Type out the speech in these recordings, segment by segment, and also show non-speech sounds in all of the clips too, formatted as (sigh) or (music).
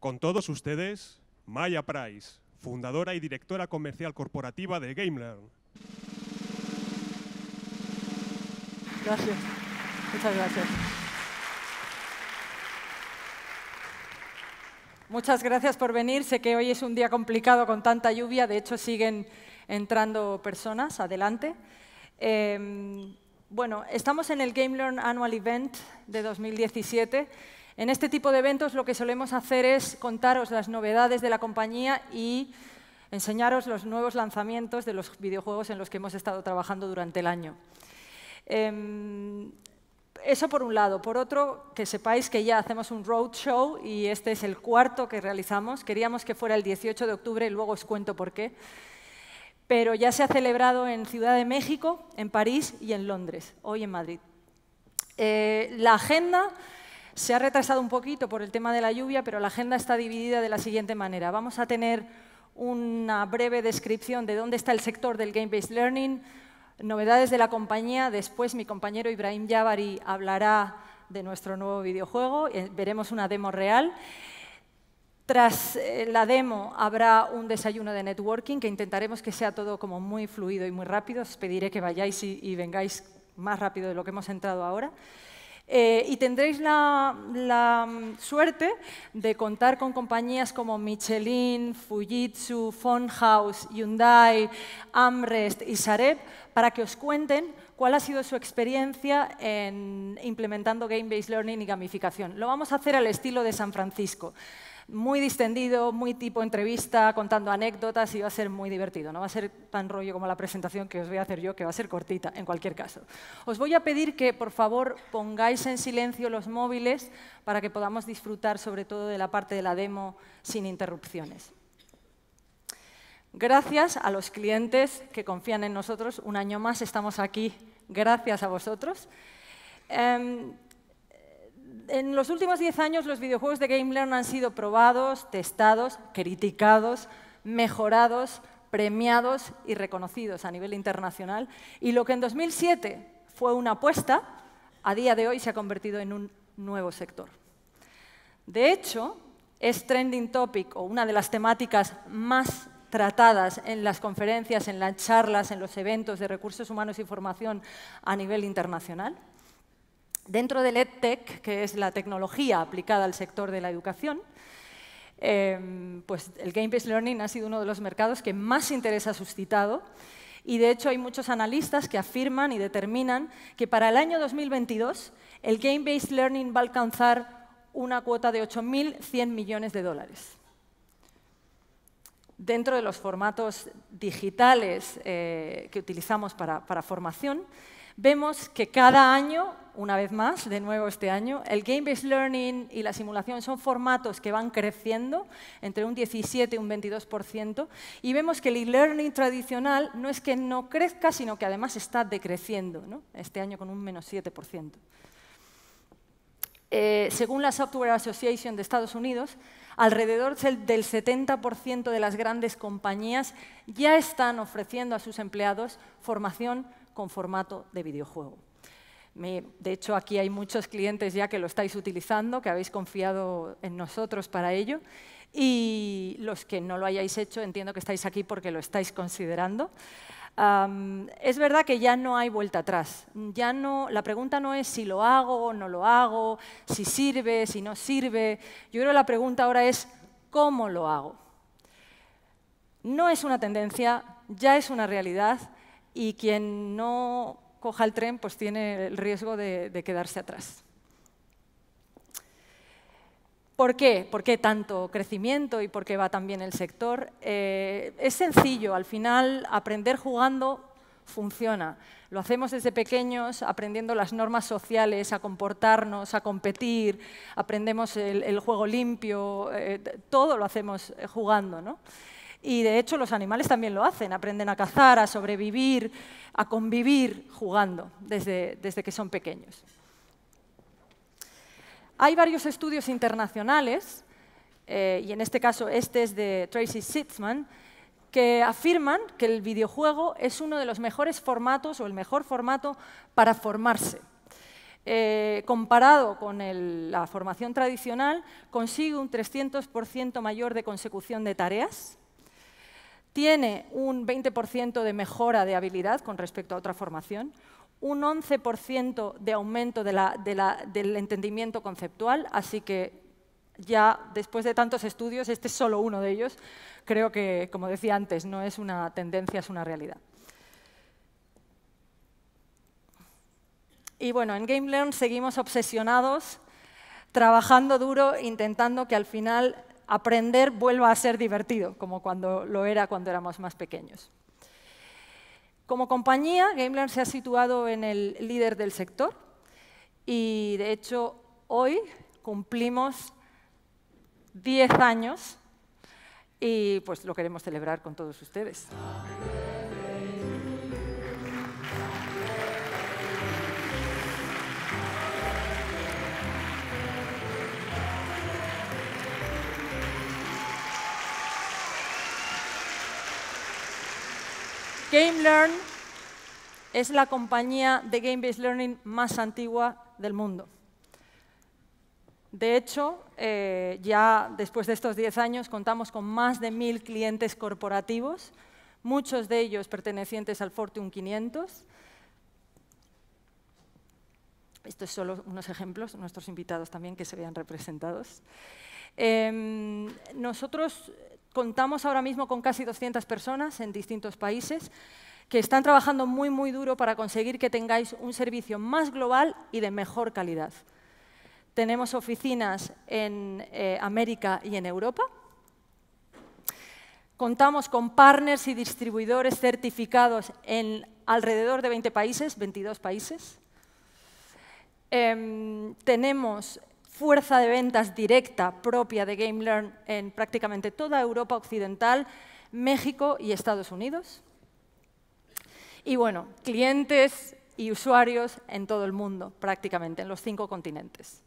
Con todos ustedes, Maya Price, fundadora y directora comercial corporativa de GameLearn. Gracias. Muchas gracias. Muchas gracias por venir. Sé que hoy es un día complicado con tanta lluvia. De hecho, siguen entrando personas. Adelante. Eh, bueno, estamos en el GameLearn Annual Event de 2017 en este tipo de eventos lo que solemos hacer es contaros las novedades de la compañía y enseñaros los nuevos lanzamientos de los videojuegos en los que hemos estado trabajando durante el año. Em, eso por un lado. Por otro, que sepáis que ya hacemos un roadshow y este es el cuarto que realizamos. Queríamos que fuera el 18 de octubre y luego os cuento por qué. Pero ya se ha celebrado en Ciudad de México, en París y en Londres, hoy en Madrid. Eh, la agenda se ha retrasado un poquito por el tema de la lluvia, pero la agenda está dividida de la siguiente manera. Vamos a tener una breve descripción de dónde está el sector del Game-Based Learning, novedades de la compañía, después mi compañero Ibrahim yavari hablará de nuestro nuevo videojuego, eh, veremos una demo real. Tras eh, la demo habrá un desayuno de networking que intentaremos que sea todo como muy fluido y muy rápido. Os pediré que vayáis y vengáis más rápido de lo que hemos entrado ahora. Eh, y tendréis la, mm, suerte de contar con compañías como Michelin, Fujitsu, Fonhaus, Hyundai, Amrest y Sareb para que os cuenten cuál ha sido su experiencia en implementando Game-Based Learning y gamificación. Lo vamos a hacer al estilo de San Francisco muy distendido, muy tipo entrevista, contando anécdotas y va a ser muy divertido. No va a ser tan rollo como la presentación que os voy a hacer yo, que va a ser cortita en cualquier caso. Os voy a pedir que por favor pongáis en silencio los móviles para que podamos disfrutar sobre todo de la parte de la demo sin interrupciones. Gracias a los clientes que confían en nosotros. Un año más estamos aquí gracias a vosotros. Em, en los últimos 10 años los videojuegos de GameLearn han sido probados, testados, criticados, mejorados, premiados y reconocidos a nivel internacional. Y lo que en 2007 fue una apuesta, a día de hoy se ha convertido en un nuevo sector. De hecho, es trending topic o una de las temáticas más tratadas en las conferencias, en las charlas, en los eventos de recursos humanos y formación a nivel internacional. Dentro del EdTech, que es la tecnología aplicada al sector de la educación, em, pues el Game-Based Learning ha sido uno de los mercados que más interés ha suscitado y de hecho hay muchos analistas que afirman y determinan que para el año 2022 el Game-Based Learning va a alcanzar una cuota de 8.100 millones de dólares. Dentro de los formatos digitales eh, que utilizamos para formación, vemos que cada año una vez más, de nuevo este año. El game-based learning y la simulación son formatos que van creciendo entre un 17 y un 22%, y vemos que el e-learning tradicional no es que no crezca, sino que además está decreciendo, este año con un menos 7%. Eh, según la Software Association de Estados Unidos, alrededor del 70% de las grandes compañías ya están ofreciendo a sus empleados formación con formato de videojuego de hecho, aquí hay muchos clientes ya que lo estáis utilizando, que habéis confiado en nosotros para ello. Y los que no lo hayáis hecho, entiendo que estáis aquí porque lo estáis considerando. es verdad que ya no hay vuelta atrás. Ya no, la pregunta no es si lo hago o no lo hago, si sirve, si no sirve. Yo creo que la pregunta ahora es cómo lo hago. No es una tendencia, ya es una realidad y quien no coja el tren, pues tiene el riesgo de, quedarse atrás. ¿Por qué? ¿Por qué tanto crecimiento y por qué va tan bien el sector? Eh, es sencillo, al final aprender jugando funciona. Lo hacemos desde pequeños, aprendiendo las normas sociales, a comportarnos, a competir, aprendemos el, juego limpio, eh, todo lo hacemos eh, jugando. ¿no? Y de hecho los animales también lo hacen, aprenden a cazar, a sobrevivir, a convivir jugando desde, que son pequeños. Hay varios estudios internacionales, eh, y en este caso este es de Tracy Sitzman, que afirman que el videojuego es uno de los mejores formatos o el mejor formato para formarse. Eh, comparado con la formación tradicional, consigue un 300% mayor de consecución de tareas, tiene un 20% de mejora de habilidad con respecto a otra formación, un 11% de aumento del entendimiento conceptual, así que ya después de tantos estudios, este es solo uno de ellos, creo que, como decía antes, no es una tendencia, es una realidad. Y bueno, en GameLearn seguimos obsesionados, trabajando duro, intentando que al final aprender vuelva a ser divertido, como cuando lo era cuando éramos más pequeños. Como compañía, GameLearn se ha situado en el líder del sector y, de hecho, hoy cumplimos 10 años y pues lo queremos celebrar con todos ustedes. GameLearn es la compañía de Game-Based Learning más antigua del mundo. De hecho, eh, ya después de estos 10 años contamos con más de 1.000 clientes corporativos, muchos de ellos pertenecientes al Fortune 500. Estos es solo unos ejemplos, nuestros invitados también que se vean representados. Em, nosotros Contamos ahora mismo con casi 200 personas en distintos países que están trabajando muy, muy duro para conseguir que tengáis un servicio más global y de mejor calidad. Tenemos oficinas en eh, América y en Europa. Contamos con partners y distribuidores certificados en alrededor de 20 países, 22 países. Em, tenemos fuerza de ventas directa propia de GameLearn en prácticamente toda Europa occidental, México y Estados Unidos. Y bueno, clientes y usuarios en todo el mundo, prácticamente, en los cinco continentes.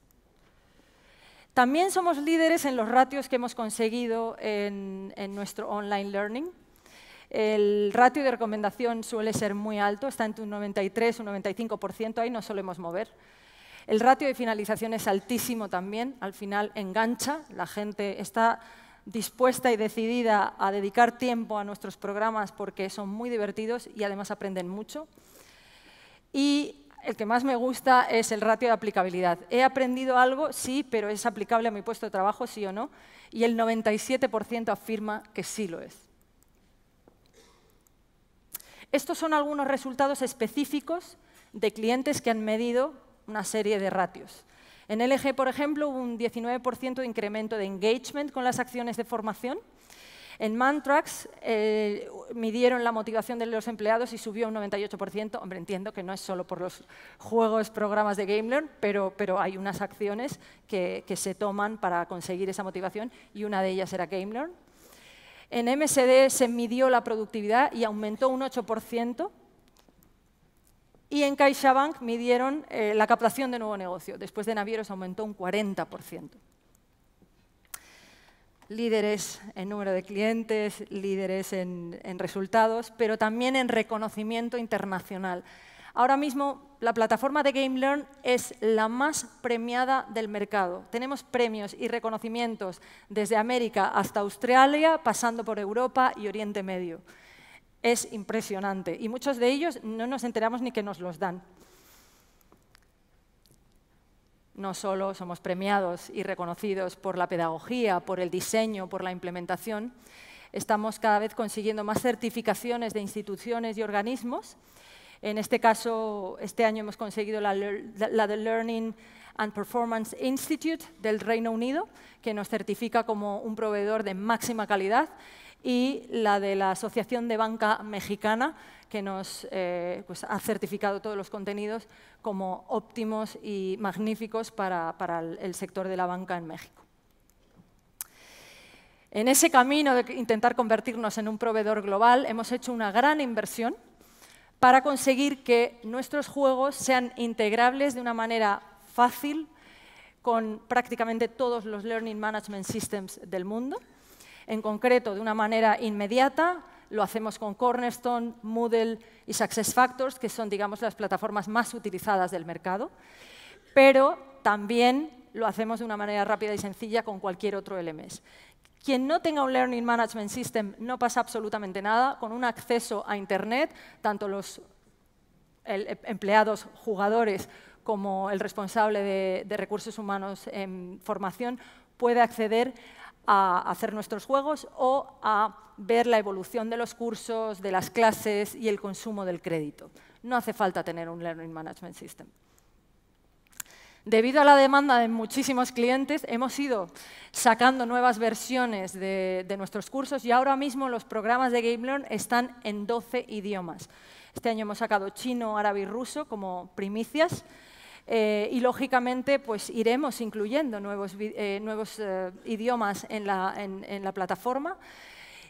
También somos líderes en los ratios que hemos conseguido en, nuestro online learning. El ratio de recomendación suele ser muy alto, está entre un 93 y un 95%, ahí no solemos mover. El ratio de finalización es altísimo también, al final engancha, la gente está dispuesta y decidida a dedicar tiempo a nuestros programas porque son muy divertidos y además aprenden mucho. Y el que más me gusta es el ratio de aplicabilidad. He aprendido algo, sí, pero es aplicable a mi puesto de trabajo, sí o no, y el 97% afirma que sí lo es. Estos son algunos resultados específicos de clientes que han medido una serie de ratios. En LG, por ejemplo, hubo un 19% de incremento de engagement con las acciones de formación. En Mantrax eh, midieron la motivación de los empleados y subió un 98%. Hombre, entiendo que no es solo por los juegos, programas de GameLearn, pero, pero hay unas acciones que, que se toman para conseguir esa motivación y una de ellas era GameLearn. En MSD se midió la productividad y aumentó un 8% y en CaixaBank midieron eh, la captación de nuevo negocio. Después de Navieros aumentó un 40%. Líderes en número de clientes, líderes en, en resultados, pero también en reconocimiento internacional. Ahora mismo, la plataforma de GameLearn es la más premiada del mercado. Tenemos premios y reconocimientos desde América hasta Australia, pasando por Europa y Oriente Medio es impresionante y muchos de ellos no nos enteramos ni que nos los dan. No solo somos premiados y reconocidos por la pedagogía, por el diseño, por la implementación, estamos cada vez consiguiendo más certificaciones de instituciones y organismos. En este caso, este año hemos conseguido la, de Learning and Performance Institute del Reino Unido, que nos certifica como un proveedor de máxima calidad, y la de la Asociación de Banca Mexicana, que nos eh, pues, ha certificado todos los contenidos como óptimos y magníficos para, para el sector de la banca en México. En ese camino de intentar convertirnos en un proveedor global, hemos hecho una gran inversión para conseguir que nuestros juegos sean integrables de una manera fácil con prácticamente todos los Learning Management Systems del mundo. En concreto, de una manera inmediata, lo hacemos con Cornerstone, Moodle y SuccessFactors, que son, digamos, las plataformas más utilizadas del mercado, pero también lo hacemos de una manera rápida y sencilla con cualquier otro LMS. Quien no tenga un Learning Management System no pasa absolutamente nada. Con un acceso a Internet, tanto los em, empleados jugadores como el responsable de, recursos humanos en formación puede acceder a hacer nuestros juegos o a ver la evolución de los cursos, de las clases y el consumo del crédito. No hace falta tener un Learning Management System. Debido a la demanda de muchísimos clientes, hemos ido sacando nuevas versiones de, de, nuestros cursos y ahora mismo los programas de Game están en 12 idiomas. Este año hemos sacado chino, árabe y ruso como primicias. Eh, y lógicamente pues iremos incluyendo nuevos, eh, eh, idiomas en la, plataforma.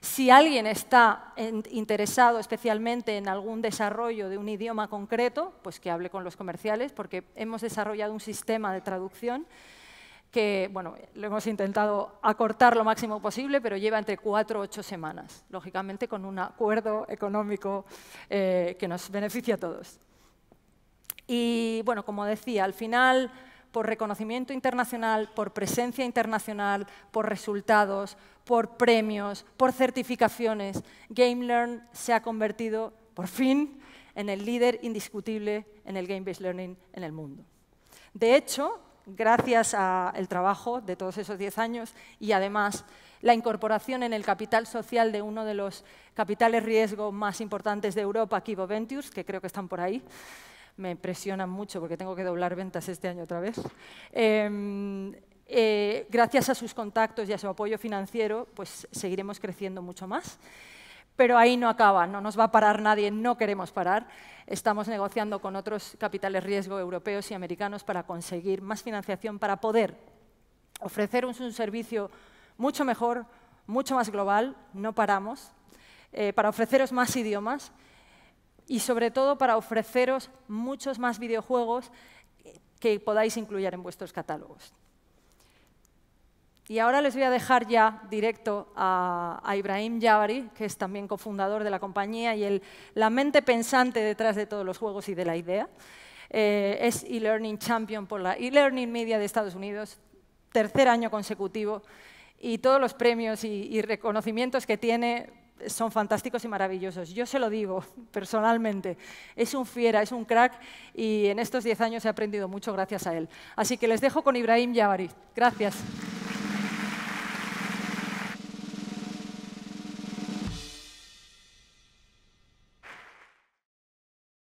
Si alguien está interesado especialmente en algún desarrollo de un idioma concreto, pues que hable con los comerciales, porque hemos desarrollado un sistema de traducción que, bueno, lo hemos intentado acortar lo máximo posible, pero lleva entre cuatro o ocho semanas, lógicamente con un acuerdo económico que nos beneficia a todos. Y bueno, como decía, al final, por reconocimiento internacional, por presencia internacional, por resultados, por premios, por certificaciones, GameLearn se ha convertido, por fin, en el líder indiscutible en el Game-Based Learning en el mundo. De hecho, gracias al trabajo de todos esos 10 años y además la incorporación en el capital social de uno de los capitales riesgo más importantes de Europa, Kibo Ventures, que creo que están por ahí, me presionan mucho porque tengo que doblar ventas este año otra vez. Em, eh, gracias a sus contactos y a su apoyo financiero, pues seguiremos creciendo mucho más. Pero ahí no acaba, no nos va a parar nadie, no queremos parar. Estamos negociando con otros capitales riesgo europeos y americanos para conseguir más financiación, para poder ofrecer un, servicio mucho mejor, mucho más global, no paramos, eh, para ofreceros más idiomas y sobre todo para ofreceros muchos más videojuegos que podáis incluir en vuestros catálogos. Y ahora les voy a dejar ya directo a, a Ibrahim Jabari, que es también cofundador de la compañía y el, la mente pensante detrás de todos los juegos y de la idea. Eh, es e-learning champion por la e-learning media de Estados Unidos, tercer año consecutivo, y todos los premios y reconocimientos que tiene son fantásticos y maravillosos. Yo se lo digo (laughs) personalmente. Es un fiera, es un crack y en estos 10 años he aprendido mucho gracias a él. Así que les dejo con Ibrahim Yabari. Gracias.